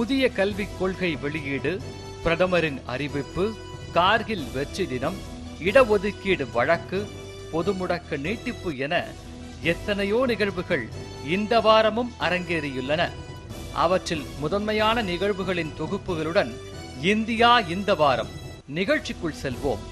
புதிய கல்விக் கொள்கை வெளியீடு பிரதமரின் அறிவிப்பு கார்கில் வெற்றி தினம் இடஒதுக்கீடு வழக்கு பொது முடக்க நீட்டிப்பு என எத்தனையோ நிகழ்வுகள் இந்த வாரமும் அரங்கேறியுள்ளன அவற்றில் முதன்மையான நிகழ்வுகளின் தொகுப்புகளுடன் இந்தியா இந்த வாரம் நிகழ்ச்சிக்குள் செல்வோம்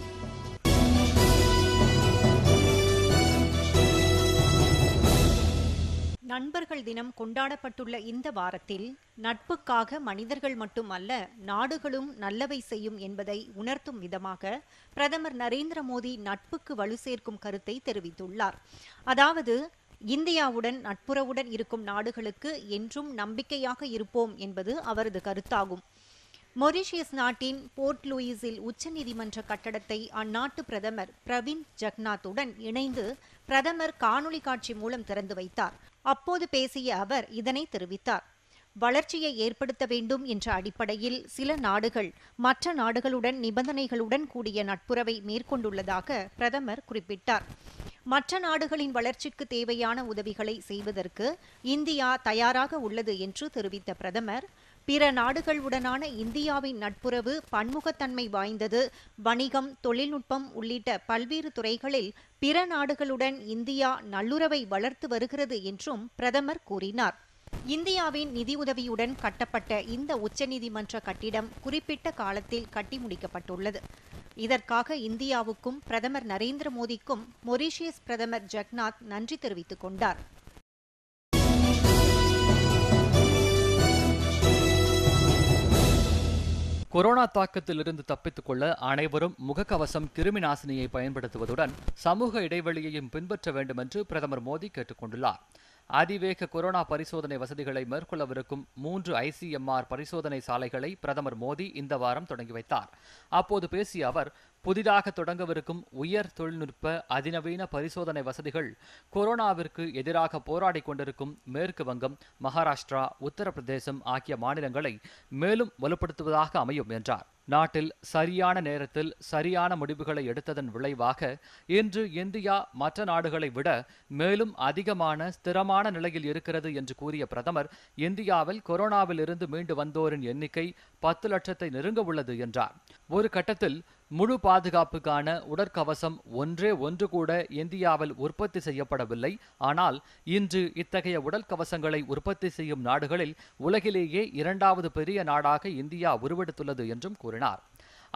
நண்பர்கள் தினம் கொண்டாடப்பட்டுள்ள இந்த வாரத்தில் நட்புக்காக மனிதர்கள் மட்டுமல்ல நாடுகளும் நல்லவை செய்யும் என்பதை உணர்த்தும் விதமாக பிரதமர் நரேந்திர மோடி நட்புக்கு வலு சேர்க்கும் கருத்தை தெரிவித்துள்ளார் அதாவது இந்தியாவுடன் நட்புறவுடன் இருக்கும் நாடுகளுக்கு என்றும் நம்பிக்கையாக இருப்போம் என்பது அவரது கருத்தாகும் மொரிஷியஸ் நாட்டின் போர்ட் லூயிஸில் உச்சநீதிமன்ற கட்டடத்தை அந்நாட்டு பிரதமர் பிரவீன் ஜக்நாத்துடன் இணைந்து பிரதமர் காணொலி காட்சி மூலம் திறந்து வைத்தார் அப்போது பேசிய அவர் இதனை தெரிவித்தார் வளர்ச்சியை ஏற்படுத்த வேண்டும் என்ற அடிப்படையில் சில நாடுகள் மற்ற நாடுகளுடன் நிபந்தனைகளுடன் கூடிய நட்புறவை மேற்கொண்டுள்ளதாக பிரதமர் குறிப்பிட்டார் மற்ற நாடுகளின் வளர்ச்சிக்கு தேவையான உதவிகளை செய்வதற்கு இந்தியா தயாராக உள்ளது என்று தெரிவித்த பிரதமர் பிற நாடுகளுடனான இந்தியாவின் நட்புறவு பன்முகத்தன்மை வாய்ந்தது வணிகம் தொழில்நுட்பம் உள்ளிட்ட பல்வேறு துறைகளில் பிற நாடுகளுடன் இந்தியா நல்லுறவை வளர்த்து வருகிறது என்றும் பிரதமர் கூறினார் இந்தியாவின் நிதியுதவியுடன் கட்டப்பட்ட இந்த உச்சநீதிமன்ற கட்டிடம் குறிப்பிட்ட காலத்தில் கட்டி முடிக்கப்பட்டுள்ளது இதற்காக இந்தியாவுக்கும் பிரதமர் நரேந்திர மோடிக்கும் மொரீஷியஸ் பிரதமர் ஜெக்நாத் நன்றி தெரிவித்துக் கொண்டார் கொரோனா தாக்கத்திலிருந்து தப்பித்துக் கொள்ள அனைவரும் முகக்கவசம் கிருமி நாசினியை பயன்படுத்துவதுடன் சமூக இடைவெளியையும் பின்பற்ற வேண்டும் என்று பிரதமர் மோடி கேட்டுக் கொண்டுள்ளார் அதிவேக கொரோனா பரிசோதனை வசதிகளை மேற்கொள்ளவிருக்கும் மூன்று ஐசிஎம்ஆர் பரிசோதனை சாலைகளை பிரதமர் மோடி இந்த வாரம் தொடங்கி வைத்தார் அப்போது பேசிய அவர் புதிதாக தொடங்கவிருக்கும் உயர் தொழில்நுட்ப அதிநவீன பரிசோதனை வசதிகள் கொரோனாவிற்கு எதிராக போராடிக் கொண்டிருக்கும் மேற்கு வங்கம் மகாராஷ்டிரா உத்தரப்பிரதேசம் ஆகிய மாநிலங்களை மேலும் வலுப்படுத்துவதாக அமையும் என்றார் நாட்டில் சரியான நேரத்தில் சரியான முடிவுகளை எடுத்ததன் விளைவாக இன்று இந்தியா மற்ற நாடுகளை விட மேலும் அதிகமான ஸ்திரமான நிலையில் இருக்கிறது என்று கூறிய பிரதமர் இந்தியாவில் கொரோனாவில் இருந்து மீண்டு வந்தோரின் எண்ணிக்கை பத்து லட்சத்தை நெருங்க உள்ளது என்றார் ஒரு கட்டத்தில் முழு பாதுகாப்புக்கான உடற்கவசம் ஒன்றே ஒன்று கூட இந்தியாவில் உற்பத்தி செய்யப்படவில்லை ஆனால் இன்று இத்தகைய உடற்கவசங்களை உற்பத்தி செய்யும் நாடுகளில் உலகிலேயே இரண்டாவது பெரிய நாடாக இந்தியா உருவெடுத்துள்ளது என்றும் கூறினார்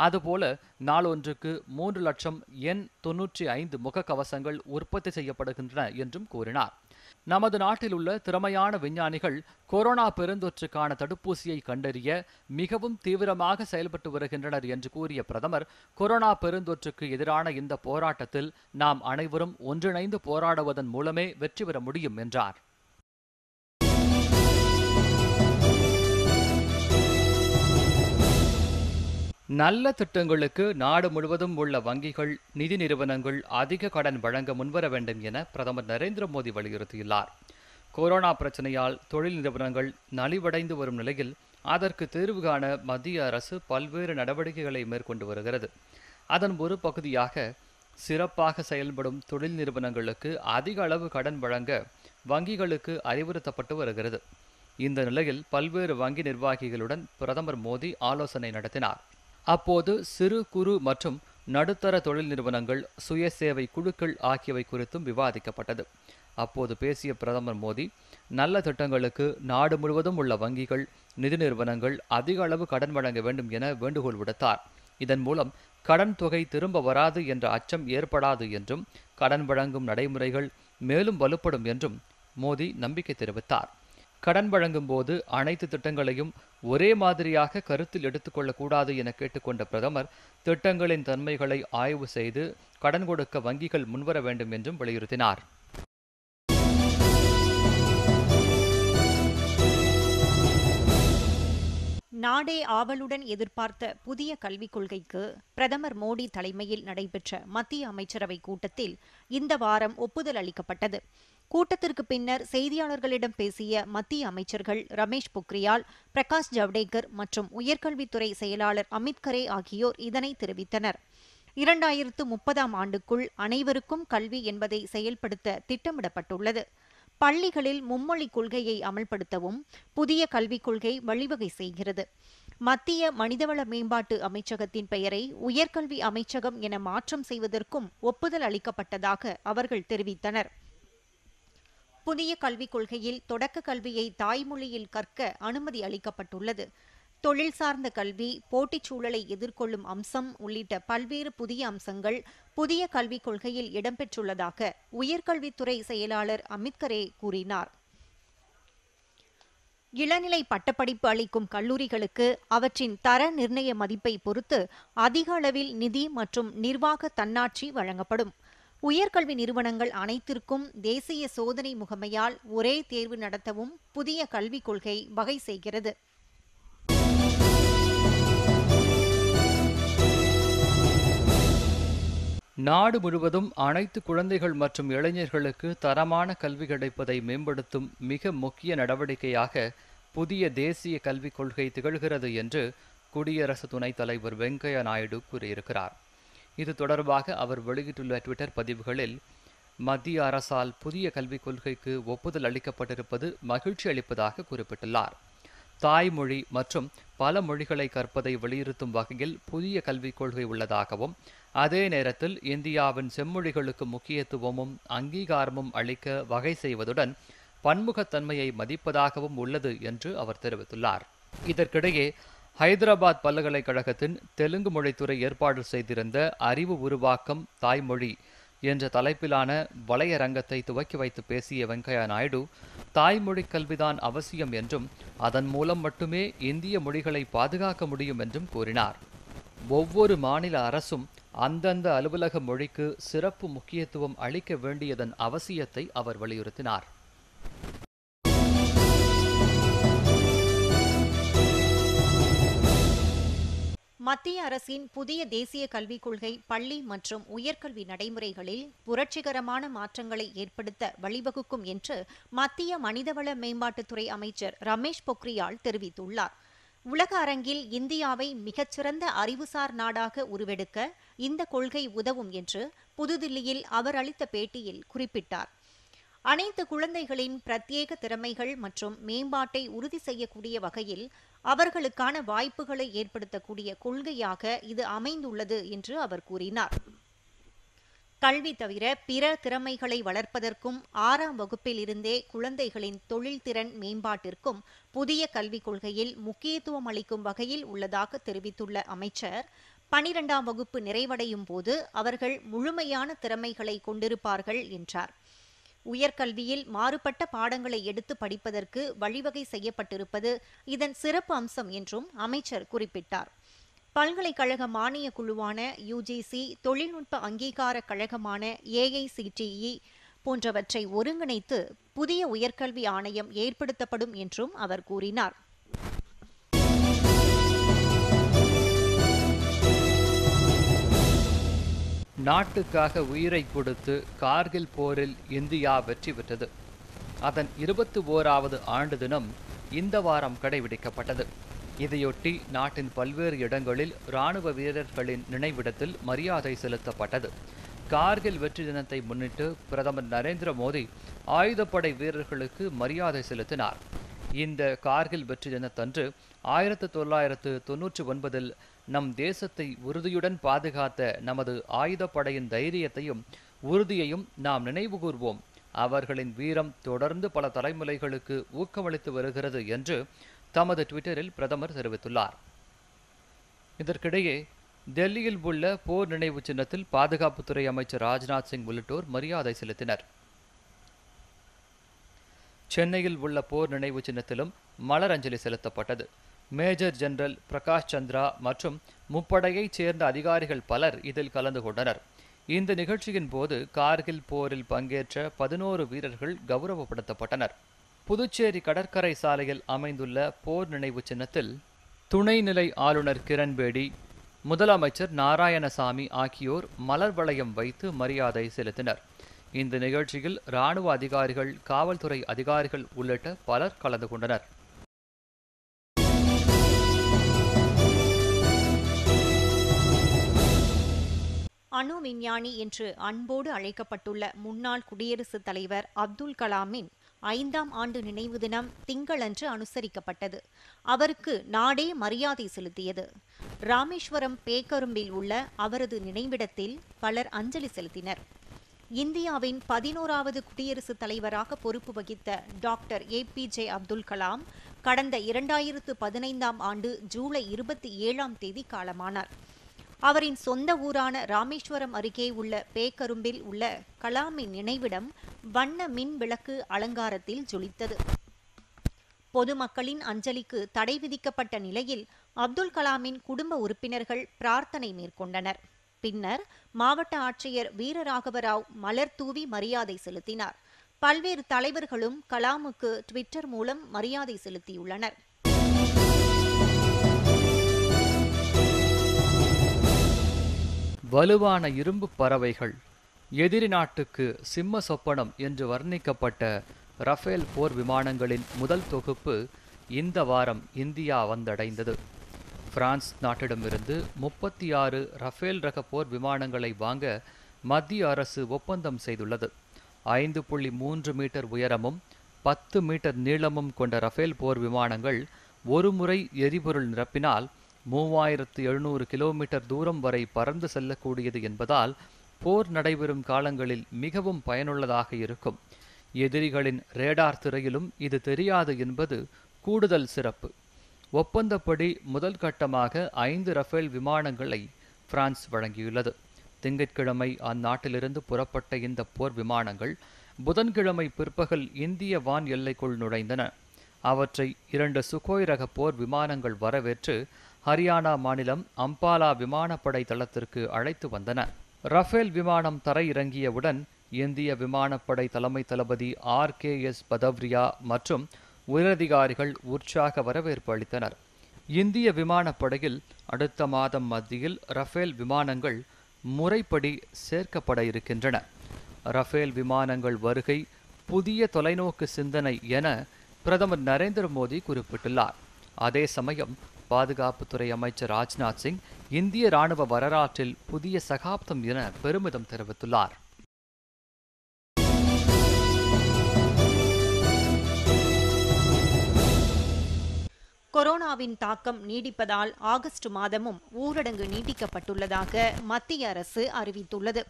அதுபோல நாளொன்றுக்கு மூன்று லட்சம் எண் தொன்னூற்றி ஐந்து முகக்கவசங்கள் உற்பத்தி செய்யப்படுகின்றன என்றும் கூறினார் நமது நாட்டில் உள்ள திறமையான விஞ்ஞானிகள் கொரோனா பெருந்தொற்றுக்கான தடுப்பூசியை கண்டறிய மிகவும் தீவிரமாக செயல்பட்டு வருகின்றனர் என்று கூறிய பிரதமர் கொரோனா பெருந்தொற்றுக்கு எதிரான இந்த போராட்டத்தில் நாம் அனைவரும் ஒன்றிணைந்து போராடுவதன் மூலமே வெற்றி பெற முடியும் என்றார் நல்ல திட்டங்களுக்கு நாடு முழுவதும் உள்ள வங்கிகள் நிதி நிறுவனங்கள் அதிக கடன் வழங்க முன்வர வேண்டும் என பிரதமர் நரேந்திர மோடி வலியுறுத்தியுள்ளார் கொரோனா பிரச்சனையால் தொழில் நிறுவனங்கள் நலிவடைந்து வரும் நிலையில் அதற்கு தீர்வு காண மத்திய அரசு பல்வேறு நடவடிக்கைகளை மேற்கொண்டு வருகிறது அதன் ஒரு பகுதியாக சிறப்பாக செயல்படும் தொழில் நிறுவனங்களுக்கு அதிக அளவு கடன் வழங்க வங்கிகளுக்கு அறிவுறுத்தப்பட்டு வருகிறது இந்த நிலையில் பல்வேறு வங்கி நிர்வாகிகளுடன் பிரதமர் மோடி ஆலோசனை நடத்தினார் அப்போது சிறு குறு மற்றும் நடுத்தர தொழில் நிறுவனங்கள் சுயசேவை குழுக்கள் ஆகியவை குறித்தும் விவாதிக்கப்பட்டது அப்போது பேசிய பிரதமர் மோடி நல்ல திட்டங்களுக்கு நாடு முழுவதும் உள்ள வங்கிகள் நிதி நிறுவனங்கள் அதிக அளவு கடன் வழங்க வேண்டும் என வேண்டுகோள் விடுத்தார் இதன் மூலம் கடன் தொகை திரும்ப வராது என்ற அச்சம் ஏற்படாது என்றும் கடன் வழங்கும் நடைமுறைகள் மேலும் வலுப்படும் என்றும் மோடி நம்பிக்கை தெரிவித்தார் கடன் வழங்கும் போது அனைத்து திட்டங்களையும் ஒரே மாதிரியாக கருத்தில் எடுத்துக்கொள்ளக்கூடாது என கேட்டுக்கொண்ட பிரதமர் திட்டங்களின் தன்மைகளை ஆய்வு செய்து கடன் கொடுக்க வங்கிகள் முன்வர வேண்டும் என்றும் வலியுறுத்தினார் நாடே ஆவலுடன் எதிர்பார்த்த புதிய கல்விக் கொள்கைக்கு பிரதமர் மோடி தலைமையில் நடைபெற்ற மத்திய அமைச்சரவை கூட்டத்தில் இந்த வாரம் ஒப்புதல் அளிக்கப்பட்டது கூட்டத்திற்கு பின்னர் செய்தியாளர்களிடம் பேசிய மத்திய அமைச்சர்கள் ரமேஷ் பொக்ரியால் பிரகாஷ் ஜவடேகர் மற்றும் உயர்கல்வித்துறை செயலாளர் அமித் கரே ஆகியோர் இதனை தெரிவித்தனர் இரண்டாயிரத்து முப்பதாம் ஆண்டுக்குள் அனைவருக்கும் கல்வி என்பதை செயல்படுத்த திட்டமிடப்பட்டுள்ளது பள்ளிகளில் மும்மொழி கொள்கையை அமல்படுத்தவும் புதிய கல்விக் கொள்கை வழிவகை செய்கிறது மத்திய மனிதவள மேம்பாட்டு அமைச்சகத்தின் பெயரை உயர்கல்வி அமைச்சகம் என மாற்றம் செய்வதற்கும் ஒப்புதல் அளிக்கப்பட்டதாக அவர்கள் தெரிவித்தனர் புதிய கல்விக் கொள்கையில் தொடக்க கல்வியை தாய்மொழியில் கற்க அனுமதி அளிக்கப்பட்டுள்ளது தொழில் சார்ந்த கல்வி போட்டிச் சூழலை எதிர்கொள்ளும் அம்சம் உள்ளிட்ட பல்வேறு புதிய அம்சங்கள் புதிய கல்விக் கொள்கையில் இடம்பெற்றுள்ளதாக உயர்கல்வித்துறை செயலாளர் அமித் கரே கூறினார் இளநிலை பட்டப்படிப்பு அளிக்கும் கல்லூரிகளுக்கு அவற்றின் தர நிர்ணய மதிப்பை பொறுத்து அதிக அளவில் நிதி மற்றும் நிர்வாக தன்னாட்சி வழங்கப்படும் உயர்கல்வி நிறுவனங்கள் அனைத்திற்கும் தேசிய சோதனை முகமையால் ஒரே தேர்வு நடத்தவும் புதிய கல்விக் கொள்கை வகை செய்கிறது நாடு முழுவதும் அனைத்து குழந்தைகள் மற்றும் இளைஞர்களுக்கு தரமான கல்வி கிடைப்பதை மேம்படுத்தும் மிக முக்கிய நடவடிக்கையாக புதிய தேசிய கல்விக் கொள்கை திகழ்கிறது என்று குடியரசு துணைத் தலைவர் வெங்கையா நாயுடு கூறியிருக்கிறார் இது தொடர்பாக அவர் வெளியிட்டுள்ள ட்விட்டர் பதிவுகளில் மத்திய அரசால் புதிய கல்விக் கொள்கைக்கு ஒப்புதல் அளிக்கப்பட்டிருப்பது மகிழ்ச்சி அளிப்பதாக குறிப்பிட்டுள்ளார் தாய்மொழி மற்றும் பல மொழிகளை கற்பதை வலியுறுத்தும் வகையில் புதிய கல்விக் கொள்கை உள்ளதாகவும் அதே நேரத்தில் இந்தியாவின் செம்மொழிகளுக்கு முக்கியத்துவமும் அங்கீகாரமும் அளிக்க வகை செய்வதுடன் பன்முகத்தன்மையை மதிப்பதாகவும் உள்ளது என்று அவர் தெரிவித்துள்ளார் இதற்கிடையே ஹைதராபாத் பல்கலைக்கழகத்தின் தெலுங்கு மொழித்துறை ஏற்பாடு செய்திருந்த அறிவு உருவாக்கம் தாய்மொழி என்ற தலைப்பிலான வளையரங்கத்தை துவக்கி வைத்து பேசிய வெங்கையா நாயுடு தாய்மொழி கல்விதான் அவசியம் என்றும் அதன் மூலம் மட்டுமே இந்திய மொழிகளை பாதுகாக்க முடியும் என்றும் கூறினார் ஒவ்வொரு மாநில அரசும் அந்தந்த அலுவலக மொழிக்கு சிறப்பு முக்கியத்துவம் அளிக்க வேண்டியதன் அவசியத்தை அவர் வலியுறுத்தினார் மத்திய அரசின் புதிய தேசிய கல்விக் கொள்கை பள்ளி மற்றும் உயர்கல்வி நடைமுறைகளில் புரட்சிகரமான மாற்றங்களை ஏற்படுத்த வழிவகுக்கும் என்று மத்திய மனிதவள மேம்பாட்டுத்துறை அமைச்சர் ரமேஷ் பொக்ரியால் தெரிவித்துள்ளார் உலக அரங்கில் இந்தியாவை மிகச்சிறந்த அறிவுசார் நாடாக உருவெடுக்க இந்த கொள்கை உதவும் என்று புதுதில்லியில் அவர் அளித்த பேட்டியில் குறிப்பிட்டார் அனைத்து குழந்தைகளின் பிரத்யேக திறமைகள் மற்றும் மேம்பாட்டை உறுதி செய்யக்கூடிய வகையில் அவர்களுக்கான வாய்ப்புகளை ஏற்படுத்தக்கூடிய கொள்கையாக இது அமைந்துள்ளது என்று அவர் கூறினார் கல்வி தவிர பிற திறமைகளை வளர்ப்பதற்கும் ஆறாம் வகுப்பில் இருந்தே குழந்தைகளின் தொழில்திறன் மேம்பாட்டிற்கும் புதிய கல்விக் கொள்கையில் முக்கியத்துவம் அளிக்கும் வகையில் உள்ளதாக தெரிவித்துள்ள அமைச்சர் பனிரெண்டாம் வகுப்பு நிறைவடையும் போது அவர்கள் முழுமையான திறமைகளை கொண்டிருப்பார்கள் என்றார் உயர்கல்வியில் மாறுபட்ட பாடங்களை எடுத்து படிப்பதற்கு வழிவகை செய்யப்பட்டிருப்பது இதன் சிறப்பு அம்சம் என்றும் அமைச்சர் குறிப்பிட்டார் பல்கலைக்கழக மானிய குழுவான யுஜிசி தொழில்நுட்ப அங்கீகார கழகமான ஏஐசிடிஇ போன்றவற்றை ஒருங்கிணைத்து புதிய உயர்கல்வி ஆணையம் ஏற்படுத்தப்படும் என்றும் அவர் கூறினார் நாட்டுக்காக உயிரை கொடுத்து கார்கில் போரில் இந்தியா வெற்றி பெற்றது அதன் இருபத்தி ஓராவது ஆண்டு தினம் இந்த வாரம் கடைபிடிக்கப்பட்டது இதையொட்டி நாட்டின் பல்வேறு இடங்களில் இராணுவ வீரர்களின் நினைவிடத்தில் மரியாதை செலுத்தப்பட்டது கார்கில் வெற்றி தினத்தை முன்னிட்டு பிரதமர் நரேந்திர மோடி ஆயுதப்படை வீரர்களுக்கு மரியாதை செலுத்தினார் இந்த கார்கில் வெற்றி தினத்தன்று ஆயிரத்து தொள்ளாயிரத்து தொன்னூற்றி ஒன்பதில் நம் தேசத்தை உறுதியுடன் பாதுகாத்த நமது ஆயுதப்படையின் தைரியத்தையும் உறுதியையும் நாம் நினைவுகூர்வோம் அவர்களின் வீரம் தொடர்ந்து பல தலைமுறைகளுக்கு ஊக்கமளித்து வருகிறது என்று தமது ட்விட்டரில் பிரதமர் தெரிவித்துள்ளார் இதற்கிடையே டெல்லியில் உள்ள போர் நினைவு சின்னத்தில் பாதுகாப்புத்துறை அமைச்சர் ராஜ்நாத் சிங் உள்ளிட்டோர் மரியாதை செலுத்தினர் சென்னையில் உள்ள போர் நினைவு சின்னத்திலும் மலரஞ்சலி செலுத்தப்பட்டது மேஜர் ஜெனரல் பிரகாஷ் சந்திரா மற்றும் முப்படையைச் சேர்ந்த அதிகாரிகள் பலர் இதில் கலந்து கொண்டனர் இந்த நிகழ்ச்சியின் போது கார்கில் போரில் பங்கேற்ற பதினோரு வீரர்கள் கௌரவப்படுத்தப்பட்டனர் புதுச்சேரி கடற்கரை சாலையில் அமைந்துள்ள போர் நினைவு சின்னத்தில் துணைநிலை ஆளுநர் கிரண்பேடி முதலமைச்சர் நாராயணசாமி ஆகியோர் மலர் வளையம் வைத்து மரியாதை செலுத்தினர் இந்த நிகழ்ச்சியில் இராணுவ அதிகாரிகள் காவல்துறை அதிகாரிகள் உள்ளிட்ட பலர் கலந்து கொண்டனர் அணு விஞ்ஞானி என்று அன்போடு அழைக்கப்பட்டுள்ள முன்னாள் குடியரசுத் தலைவர் அப்துல் கலாமின் ஐந்தாம் ஆண்டு நினைவு தினம் திங்களன்று அனுசரிக்கப்பட்டது அவருக்கு நாடே மரியாதை செலுத்தியது ராமேஸ்வரம் பேக்கரும்பில் உள்ள அவரது நினைவிடத்தில் பலர் அஞ்சலி செலுத்தினர் இந்தியாவின் பதினோராவது குடியரசுத் தலைவராக பொறுப்பு வகித்த doctor A P J Abdul Kalam கடந்த இரண்டாயிரத்து பதினைந்தாம் ஆண்டு ஜூலை இருபத்தி ஏழாம் தேதி காலமானார் அவரின் சொந்த ஊரான ராமேஸ்வரம் அருகே உள்ள பேக்கரும்பில் உள்ள கலாமின் நினைவிடம் வண்ண மின் விளக்கு அலங்காரத்தில் ஜொலித்தது பொதுமக்களின் அஞ்சலிக்கு தடை விதிக்கப்பட்ட நிலையில் அப்துல் கலாமின் குடும்ப உறுப்பினர்கள் பிரார்த்தனை மேற்கொண்டனர் பின்னர் மாவட்ட ஆட்சியர் வீரராகவராவ் மலர் தூவி மரியாதை செலுத்தினார் பல்வேறு தலைவர்களும் கலாமுக்கு ட்விட்டர் மூலம் மரியாதை செலுத்தியுள்ளனர் வலுவான இரும்பு பறவைகள் எதிரி நாட்டுக்கு சிம்ம சொப்பனம் என்று வர்ணிக்கப்பட்ட ரஃபேல் போர் விமானங்களின் முதல் தொகுப்பு இந்த வாரம் இந்தியா வந்தடைந்தது பிரான்ஸ் நாட்டிடமிருந்து முப்பத்தி ஆறு ரஃபேல் ரக போர் விமானங்களை வாங்க மத்திய அரசு ஒப்பந்தம் செய்துள்ளது ஐந்து புள்ளி மூன்று மீட்டர் உயரமும் பத்து மீட்டர் நீளமும் கொண்ட ரஃபேல் போர் விமானங்கள் ஒருமுறை எரிபொருள் நிரப்பினால் மூவாயிரத்து எழுநூறு கிலோமீட்டர் தூரம் வரை பறந்து செல்லக்கூடியது என்பதால் போர் நடைபெறும் காலங்களில் மிகவும் பயனுள்ளதாக இருக்கும் எதிரிகளின் ரேடார் திரையிலும் இது தெரியாது என்பது கூடுதல் சிறப்பு ஒப்பந்தப்படி முதல் கட்டமாக ஐந்து ரஃபேல் விமானங்களை பிரான்ஸ் வழங்கியுள்ளது திங்கட்கிழமை அந்நாட்டிலிருந்து புறப்பட்ட இந்த போர் விமானங்கள் புதன்கிழமை பிற்பகல் இந்திய வான் எல்லைக்குள் நுழைந்தன அவற்றை இரண்டு சுகோய் ரக போர் விமானங்கள் வரவேற்று ஹரியானா மாநிலம் அம்பாலா விமானப்படை தளத்திற்கு அழைத்து வந்தன ரஃபேல் விமானம் தரையிறங்கியவுடன் இந்திய விமானப்படை தலைமை தளபதி ஆர் கே எஸ் பதவ்ரியா மற்றும் உயரதிகாரிகள் உற்சாக வரவேற்பு அளித்தனர் இந்திய விமானப்படையில் அடுத்த மாதம் மத்தியில் ரஃபேல் விமானங்கள் முறைப்படி சேர்க்கப்பட இருக்கின்றன ரஃபேல் விமானங்கள் வருகை புதிய தொலைநோக்கு சிந்தனை என பிரதமர் நரேந்திர மோடி குறிப்பிட்டுள்ளார் அதே சமயம் பாதுகாப்புத்துறை அமைச்சர் ராஜ்நாத் சிங் இந்திய ராணுவ வரலாற்றில் புதிய சகாப்தம் என பெருமிதம் தெரிவித்துள்ளார் கொரோனாவின் தாக்கம் நீடிப்பதால் ஆகஸ்ட் மாதமும் ஊரடங்கு நீட்டிக்கப்பட்டுள்ளதாக மத்திய அரசு அறிவித்துள்ளது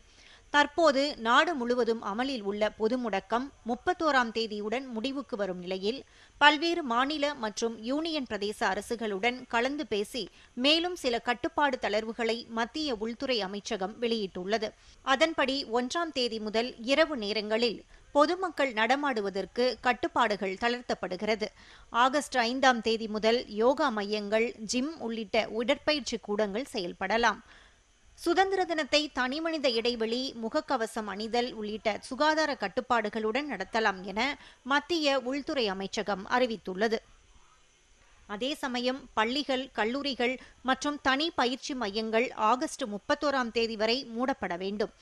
தற்போது நாடு முழுவதும் அமலில் உள்ள பொது முடக்கம் முப்பத்தோராம் தேதியுடன் முடிவுக்கு வரும் நிலையில் பல்வேறு மாநில மற்றும் யூனியன் பிரதேச அரசுகளுடன் கலந்து பேசி மேலும் சில கட்டுப்பாடு தளர்வுகளை மத்திய உள்துறை அமைச்சகம் வெளியிட்டுள்ளது அதன்படி ஒன்றாம் தேதி முதல் இரவு நேரங்களில் பொதுமக்கள் நடமாடுவதற்கு கட்டுப்பாடுகள் தளர்த்தப்படுகிறது ஆகஸ்ட் ஐந்தாம் தேதி முதல் யோகா மையங்கள் ஜிம் உள்ளிட்ட உடற்பயிற்சி கூடங்கள் செயல்படலாம் சுதந்திர தினத்தை தனிமனித இடைவெளி முகக்கவசம் அணிதல் உள்ளிட்ட சுகாதார கட்டுப்பாடுகளுடன் நடத்தலாம் என மத்திய உள்துறை அமைச்சகம் அறிவித்துள்ளது அதே சமயம் பள்ளிகள் கல்லூரிகள் மற்றும் தனி பயிற்சி மையங்கள் ஆகஸ்ட் முப்பத்தோராம் தேதி வரை மூடப்பட வேண்டும்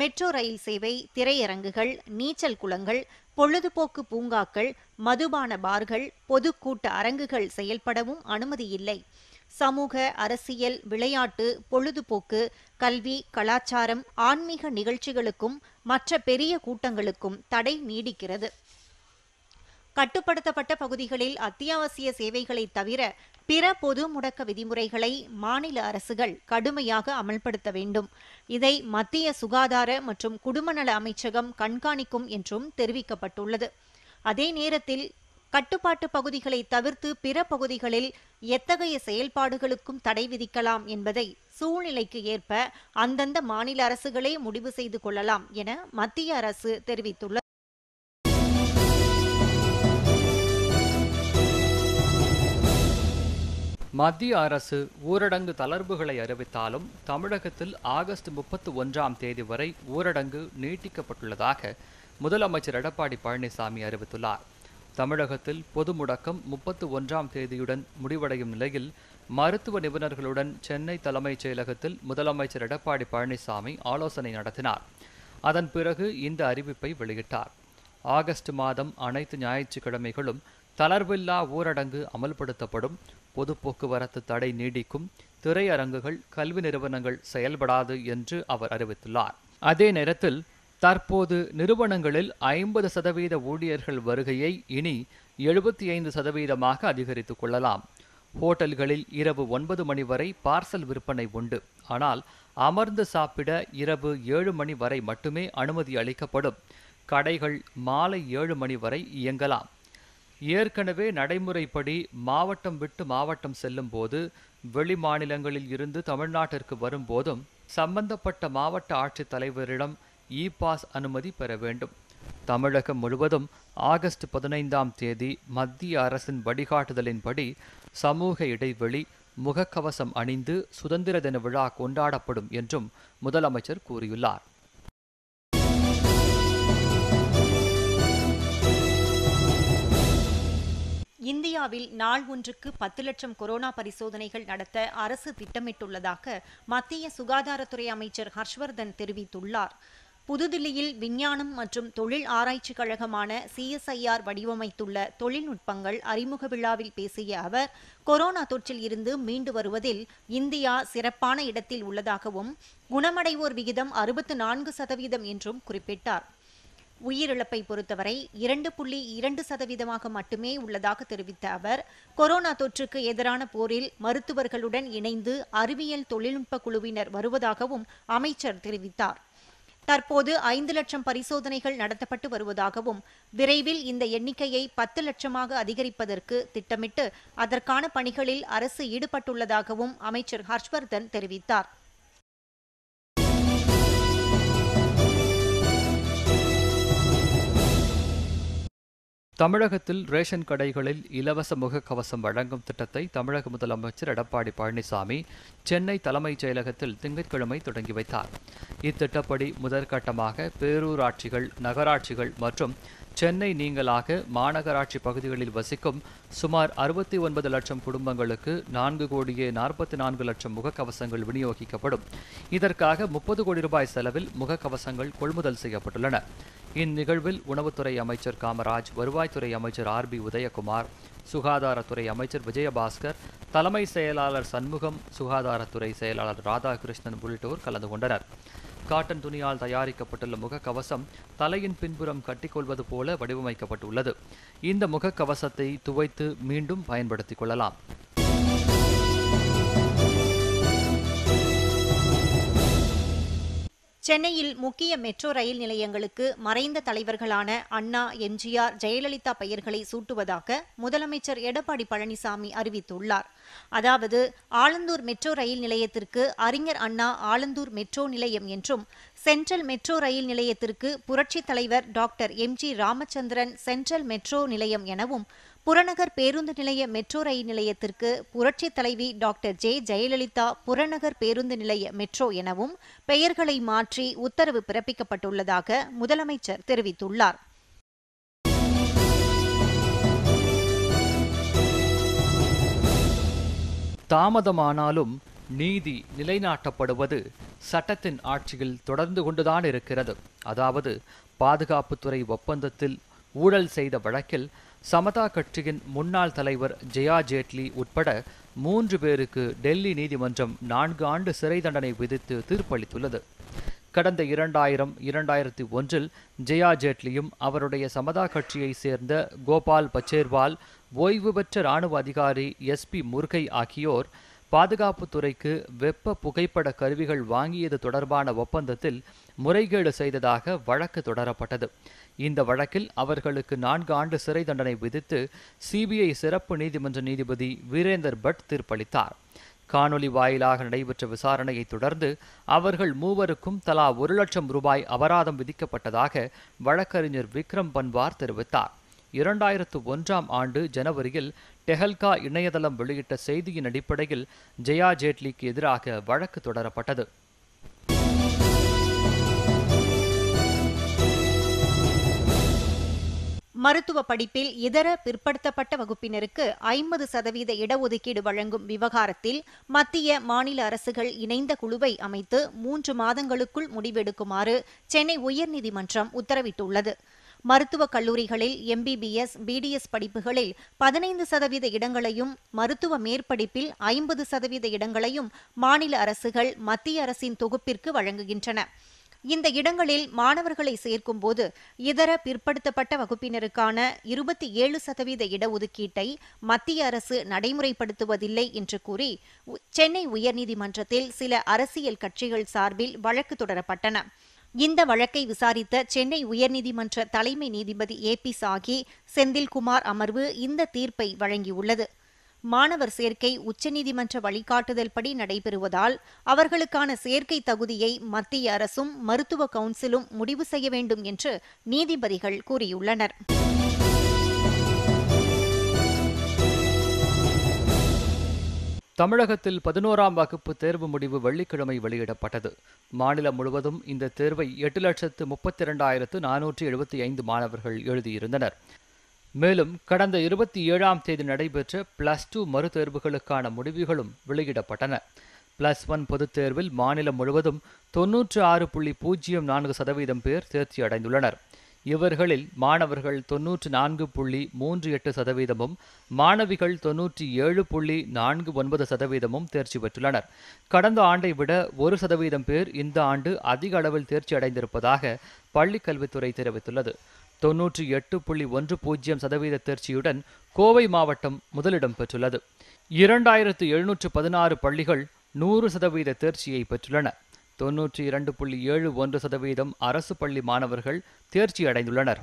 மெட்ரோ ரயில் சேவை திரையரங்குகள் நீச்சல் குளங்கள் பொழுதுபோக்கு பூங்காக்கள் மதுபான பார்கள் பொதுக்கூட்ட அரங்குகள் செயல்படவும் அனுமதி இல்லை சமூக அரசியல் விளையாட்டு பொழுதுபோக்கு கல்வி கலாச்சாரம் ஆன்மீக நிகழ்ச்சிகளுக்கும் மற்ற பெரிய கூட்டங்களுக்கும் தடை நீடிக்கிறது கட்டுப்படுத்தப்பட்ட பகுதிகளில் அத்தியாவசிய சேவைகளை தவிர பிற பொது முடக்க விதிமுறைகளை மாநில அரசுகள் கடுமையாக அமல்படுத்த வேண்டும் இதை மத்திய சுகாதார மற்றும் குடும்பநல அமைச்சகம் கண்காணிக்கும் என்றும் தெரிவிக்கப்பட்டுள்ளது அதே நேரத்தில் கட்டுப்பாட்டு பகுதிகளை தவிர்த்து பிற பகுதிகளில் எத்தகைய செயல்பாடுகளுக்கும் தடை விதிக்கலாம் என்பதை சூழ்நிலைக்கு ஏற்ப அந்தந்த மாநில அரசுகளே முடிவு செய்து கொள்ளலாம் என மத்திய அரசு தெரிவித்துள்ளது மத்திய அரசு ஊரடங்கு தளர்வுகளை அறிவித்தாலும் தமிழகத்தில் ஆகஸ்ட் முப்பத்தி ஒன்றாம் தேதி வரை ஊரடங்கு நீட்டிக்கப்பட்டுள்ளதாக முதலமைச்சர் எடப்பாடி பழனிசாமி அறிவித்துள்ளார் தமிழகத்தில் பொது முடக்கம் முப்பத்து ஒன்றாம் தேதியுடன் முடிவடையும் நிலையில் மருத்துவ நிபுணர்களுடன் சென்னை தலைமைச் செயலகத்தில் முதலமைச்சர் எடப்பாடி பழனிசாமி ஆலோசனை நடத்தினார் அதன் பிறகு இந்த அறிவிப்பை வெளியிட்டார் ஆகஸ்ட் மாதம் அனைத்து ஞாயிற்றுக்கிழமைகளும் தளர்வில்லா ஊரடங்கு அமல்படுத்தப்படும் பொது போக்குவரத்து தடை நீடிக்கும் திரையரங்குகள் கல்வி நிறுவனங்கள் செயல்படாது என்று அவர் அறிவித்துள்ளார் அதே நேரத்தில் தற்போது நிறுவனங்களில் ஐம்பது சதவீத ஊழியர்கள் வருகையை இனி எழுபத்தி ஐந்து சதவீதமாக அதிகரித்துக் கொள்ளலாம் ஹோட்டல்களில் இரவு ஒன்பது மணி வரை பார்சல் விற்பனை உண்டு ஆனால் அமர்ந்து சாப்பிட இரவு ஏழு மணி வரை மட்டுமே அனுமதி அளிக்கப்படும் கடைகள் மாலை ஏழு மணி வரை இயங்கலாம் ஏற்கனவே நடைமுறைப்படி மாவட்டம் விட்டு மாவட்டம் செல்லும் போது வெளி மாநிலங்களில் இருந்து தமிழ்நாட்டிற்கு வரும்போதும் சம்பந்தப்பட்ட மாவட்ட ஆட்சித்தலைவரிடம் இ பாஸ் அனுமதி பெற வேண்டும் தமிழகம் முழுவதும் ஆகஸ்ட் பதினைந்தாம் தேதி மத்திய அரசின் வழிகாட்டுதலின்படி சமூக இடைவெளி முகக்கவசம் அணிந்து சுதந்திர தின விழா கொண்டாடப்படும் என்றும் முதலமைச்சர் கூறியுள்ளார் இந்தியாவில் நாள் ஒன்றுக்கு பத்து லட்சம் கொரோனா பரிசோதனைகள் நடத்த அரசு திட்டமிட்டுள்ளதாக மத்திய சுகாதாரத்துறை அமைச்சர் ஹர்ஷ்வர்தன் தெரிவித்துள்ளார் புதுதில்லியில் விஞ்ஞானம் மற்றும் தொழில் ஆராய்ச்சிக் கழகமான சிஎஸ்ஐஆர் வடிவமைத்துள்ள தொழில்நுட்பங்கள் அறிமுக விழாவில் பேசிய அவர் கொரோனா தொற்றில் இருந்து மீண்டு வருவதில் இந்தியா சிறப்பான இடத்தில் உள்ளதாகவும் குணமடைவோர் விகிதம் அறுபத்து நான்கு சதவீதம் என்றும் குறிப்பிட்டார் உயிரிழப்பை பொறுத்தவரை இரண்டு புள்ளி இரண்டு சதவீதமாக மட்டுமே உள்ளதாக தெரிவித்த அவர் கொரோனா தொற்றுக்கு எதிரான போரில் மருத்துவர்களுடன் இணைந்து அறிவியல் தொழில்நுட்ப குழுவினர் வருவதாகவும் அமைச்சர் தெரிவித்தார் தற்போது ஐந்து லட்சம் பரிசோதனைகள் நடத்தப்பட்டு வருவதாகவும் விரைவில் இந்த எண்ணிக்கையை பத்து லட்சமாக அதிகரிப்பதற்கு திட்டமிட்டு அதற்கான பணிகளில் அரசு ஈடுபட்டுள்ளதாகவும் அமைச்சர் ஹர்ஷ்வர்தன் தெரிவித்தார் தமிழகத்தில் ரேஷன் கடைகளில் இலவச முகக்கவசம் வழங்கும் திட்டத்தை தமிழக முதலமைச்சர் எடப்பாடி பழனிசாமி சென்னை தலைமைச் செயலகத்தில் திங்கட்கிழமை தொடங்கி வைத்தார் இத்திட்டப்படி முதற்கட்டமாக பேரூராட்சிகள் நகராட்சிகள் மற்றும் சென்னை நீங்களாக மாநகராட்சி பகுதிகளில் வசிக்கும் சுமார் அறுபத்தி ஒன்பது லட்சம் குடும்பங்களுக்கு நான்கு கோடியே நாற்பத்தி நான்கு லட்சம் முகக்கவசங்கள் விநியோகிக்கப்படும் இதற்காக முப்பது கோடி ரூபாய் செலவில் முகக்கவசங்கள் கொள்முதல் செய்யப்பட்டுள்ளன இந்நிகழ்வில் உணவுத்துறை அமைச்சர் காமராஜ் வருவாய்த்துறை அமைச்சர் ஆர் பி உதயகுமார் சுகாதாரத்துறை அமைச்சர் விஜயபாஸ்கர் தலைமை செயலாளர் சண்முகம் சுகாதாரத்துறை செயலாளர் ராதாகிருஷ்ணன் உள்ளிட்டோர் கலந்து கொண்டனர் காட்டன் துணியால் தயாரிக்கப்பட்டுள்ள முகக்கவசம் தலையின் பின்புறம் கட்டிக்கொள்வது போல வடிவமைக்கப்பட்டுள்ளது இந்த முகக்கவசத்தை துவைத்து மீண்டும் பயன்படுத்திக் கொள்ளலாம் சென்னையில் முக்கிய மெட்ரோ ரயில் நிலையங்களுக்கு மறைந்த தலைவர்களான அண்ணா எம்ஜிஆர் ஜெயலலிதா பெயர்களை சூட்டுவதாக முதலமைச்சர் எடப்பாடி பழனிசாமி அறிவித்துள்ளார் அதாவது ஆலந்தூர் மெட்ரோ ரயில் நிலையத்திற்கு அறிஞர் அண்ணா ஆலந்தூர் மெட்ரோ நிலையம் என்றும் சென்ட்ரல் மெட்ரோ ரயில் நிலையத்திற்கு புரட்சித் தலைவர் doctor M G Ramachandran central metro நிலையம் எனவும் புறநகர் பேருந்து நிலைய மெட்ரோ ரயில் நிலையத்திற்கு புரட்சி தலைவி டாக்டர் ஜே ஜெயலலிதா புறநகர் பேருந்து நிலைய மெட்ரோ எனவும் பெயர்களை மாற்றி உத்தரவு பிறப்பிக்கப்பட்டுள்ளதாக முதலமைச்சர் தெரிவித்துள்ளார் தாமதமானாலும் நீதி நிலைநாட்டப்படுவது சட்டத்தின் ஆட்சியில் தொடர்ந்து கொண்டுதான் இருக்கிறது அதாவது பாதுகாப்புத்துறை ஒப்பந்தத்தில் ஊழல் செய்த வழக்கில் சமதா கட்சியின் முன்னாள் தலைவர் ஜெயா ஜேட்லி உட்பட மூன்று பேருக்கு டெல்லி நீதிமன்றம் நான்கு ஆண்டு சிறை தண்டனை விதித்து தீர்ப்பளித்துள்ளது கடந்த இரண்டாயிரம் இரண்டாயிரத்தி ஒன்றில் ஜெயா ஜேட்லியும் அவருடைய சமதா கட்சியை சேர்ந்த கோபால் பச்சேர்வால் ஓய்வு பெற்ற இராணுவ அதிகாரி எஸ்பி முருகை ஆகியோர் பாதுகாப்புத்துறைக்கு வெப்ப புகைப்பட கருவிகள் வாங்கியது தொடர்பான ஒப்பந்தத்தில் முறைகேடு செய்ததாக வழக்கு தொடரப்பட்டது இந்த வழக்கில் அவர்களுக்கு நான்கு ஆண்டு சிறை தண்டனை விதித்து சிபிஐ சிறப்பு நீதிமன்ற நீதிபதி வீரேந்தர் பட் தீர்ப்பளித்தார் காணொலி வாயிலாக நடைபெற்ற விசாரணையை தொடர்ந்து அவர்கள் மூவருக்கும் தலா ஒரு லட்சம் ரூபாய் அபராதம் விதிக்கப்பட்டதாக வழக்கறிஞர் விக்ரம் பன்வார் தெரிவித்தார் இரண்டாயிரத்து ஒன்றாம் ஆண்டு ஜனவரியில் டெஹல்கா இணையதளம் வெளியிட்ட செய்தியின் அடிப்படையில் ஜெயா ஜேட்லிக்கு எதிராக வழக்கு தொடரப்பட்டது மருத்துவ படிப்பில் இதர பிற்படுத்தப்பட்ட வகுப்பினருக்கு ஐம்பது சதவீத இடஒதுக்கீடு வழங்கும் விவகாரத்தில் மத்திய மாநில அரசுகள் இணைந்த குழுவை அமைத்து மூன்று மாதங்களுக்குள் முடிவெடுக்குமாறு சென்னை உயர்நீதிமன்றம் உத்தரவிட்டுள்ளது மருத்துவக் கல்லூரிகளில் எம்பிபிஎஸ் பிடிஎஸ் படிப்புகளில் பதினைந்து சதவீத இடங்களையும் மருத்துவ மேற்படிப்பில் ஐம்பது சதவீத இடங்களையும் மாநில அரசுகள் மத்திய அரசின் தொகுப்பிற்கு வழங்குகின்றன இந்த இடங்களில் மாணவர்களை சேர்க்கும்போது இதர பிற்படுத்தப்பட்ட வகுப்பினருக்கான இருபத்தி ஏழு சதவீத இடஒதுக்கீட்டை மத்திய அரசு நடைமுறைப்படுத்துவதில்லை என்று கூறி சென்னை உயர்நீதிமன்றத்தில் சில அரசியல் கட்சிகள் சார்பில் வழக்கு தொடரப்பட்டன இந்த வழக்கை விசாரித்த சென்னை உயர்நீதிமன்ற தலைமை நீதிபதி ஏ பி சாஹி செந்தில்குமார் அமர்வு இந்த தீர்ப்பை வழங்கியுள்ளது மாணவர் சேர்க்கை உச்சநீதிமன்ற படி நடைபெறுவதால் அவர்களுக்கான சேர்க்கை தகுதியை மத்திய அரசும் மருத்துவ கவுன்சிலும் முடிவு செய்ய வேண்டும் என்று நீதிபதிகள் கூறியுள்ளனர் தமிழகத்தில் பதினோராம் வகுப்பு தேர்வு முடிவு வெள்ளிக்கிழமை வெளியிடப்பட்டது மாநிலம் முழுவதும் இந்த தேர்வை எட்டு லட்சத்து முப்பத்தி இரண்டாயிரத்து நானூற்றி எழுபத்தி ஐந்து மாணவர்கள் எழுதியிருந்தனர் மேலும் கடந்த இருபத்தி ஏழாம் தேதி நடைபெற்ற பிளஸ் டூ மறுதேர்வுகளுக்கான முடிவுகளும் வெளியிடப்பட்டன பிளஸ் ஒன் பொதுத் தேர்வில் மாநிலம் முழுவதும் தொன்னூற்று ஆறு புள்ளி பூஜ்ஜியம் நான்கு சதவீதம் பேர் தேர்ச்சி அடைந்துள்ளனர் இவர்களில் மாணவர்கள் தொன்னூற்று நான்கு புள்ளி மூன்று எட்டு சதவீதமும் மாணவிகள் தொன்னூற்றி ஏழு புள்ளி நான்கு ஒன்பது சதவீதமும் தேர்ச்சி பெற்றுள்ளனர் கடந்த ஆண்டை விட ஒரு சதவீதம் பேர் இந்த ஆண்டு அதிக அளவில் தேர்ச்சி அடைந்திருப்பதாக பள்ளிக்கல்வித்துறை தெரிவித்துள்ளது தொன்னூற்றி எட்டு புள்ளி ஒன்று பூஜ்ஜியம் சதவீத தேர்ச்சியுடன் கோவை மாவட்டம் முதலிடம் பெற்றுள்ளது இரண்டாயிரத்து எழுநூற்று பதினாறு பள்ளிகள் நூறு சதவீத தேர்ச்சியை பெற்றுள்ளன தொன்னூற்றி இரண்டு புள்ளி ஏழு ஒன்று சதவீதம் அரசு பள்ளி மாணவர்கள் தேர்ச்சி அடைந்துள்ளனர்